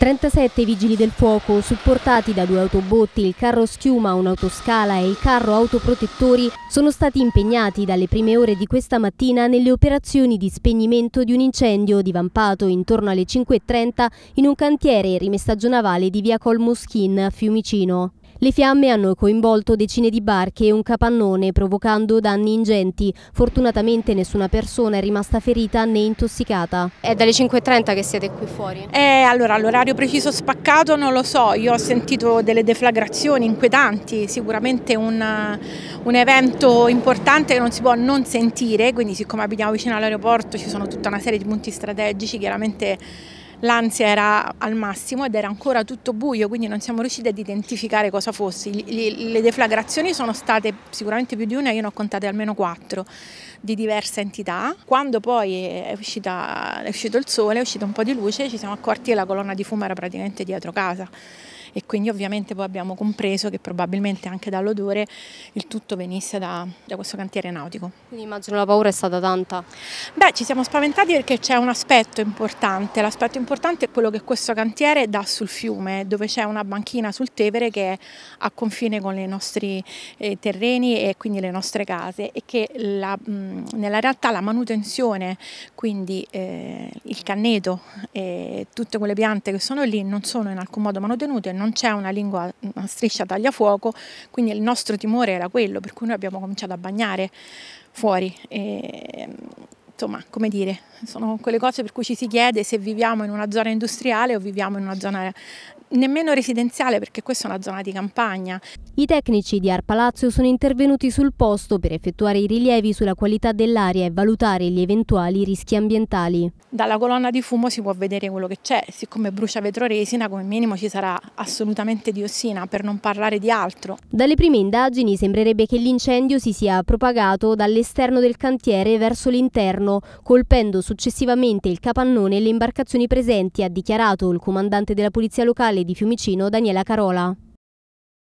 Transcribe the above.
37 vigili del fuoco, supportati da due autobotti, il carro schiuma, un'autoscala e il carro autoprotettori, sono stati impegnati dalle prime ore di questa mattina nelle operazioni di spegnimento di un incendio divampato intorno alle 5.30 in un cantiere rimessaggio navale di via Col Moschin a Fiumicino. Le fiamme hanno coinvolto decine di barche e un capannone, provocando danni ingenti. Fortunatamente nessuna persona è rimasta ferita né intossicata. È dalle 5.30 che siete qui fuori? Eh, allora, l'orario preciso spaccato non lo so. Io ho sentito delle deflagrazioni inquietanti, sicuramente un, un evento importante che non si può non sentire. Quindi siccome abitiamo vicino all'aeroporto ci sono tutta una serie di punti strategici, chiaramente l'ansia era al massimo ed era ancora tutto buio, quindi non siamo riusciti ad identificare cosa fosse. Le deflagrazioni sono state sicuramente più di una, io ne ho contate almeno quattro di diversa entità. Quando poi è, uscita, è uscito il sole, è uscita un po' di luce, ci siamo accorti che la colonna di fumo era praticamente dietro casa e quindi ovviamente poi abbiamo compreso che probabilmente anche dall'odore il tutto venisse da, da, questo cantiere nautico. Quindi immagino la paura è stata tanta. Beh, ci siamo spaventati perché c'è un aspetto importante, l'aspetto importante importante è quello che questo cantiere dà sul fiume, dove c'è una banchina sul Tevere che è a confine con i nostri eh, terreni e quindi le nostre case e che la, mm, nella realtà la manutenzione, quindi eh, il canneto e tutte quelle piante che sono lì non sono in alcun modo manutenute, non c'è una lingua una striscia tagliafuoco, quindi il nostro timore era quello, per cui noi abbiamo cominciato a bagnare fuori. E, ehm, insomma, esatto, come dire, sono quelle cose per cui ci si chiede se viviamo in una zona industriale o viviamo in una zona nemmeno residenziale perché questa è una zona di campagna. I tecnici di Arpalazio sono intervenuti sul posto per effettuare i rilievi sulla qualità dell'aria e valutare gli eventuali rischi ambientali. Dalla colonna di fumo si può vedere quello che c'è, siccome brucia vetroresina come minimo ci sarà assolutamente diossina per non parlare di altro. Dalle prime indagini sembrerebbe che l'incendio si sia propagato dall'esterno del cantiere verso l'interno interno, colpendo successivamente il capannone e le imbarcazioni presenti, ha dichiarato il comandante della Polizia Locale di Fiumicino, Daniela Carola.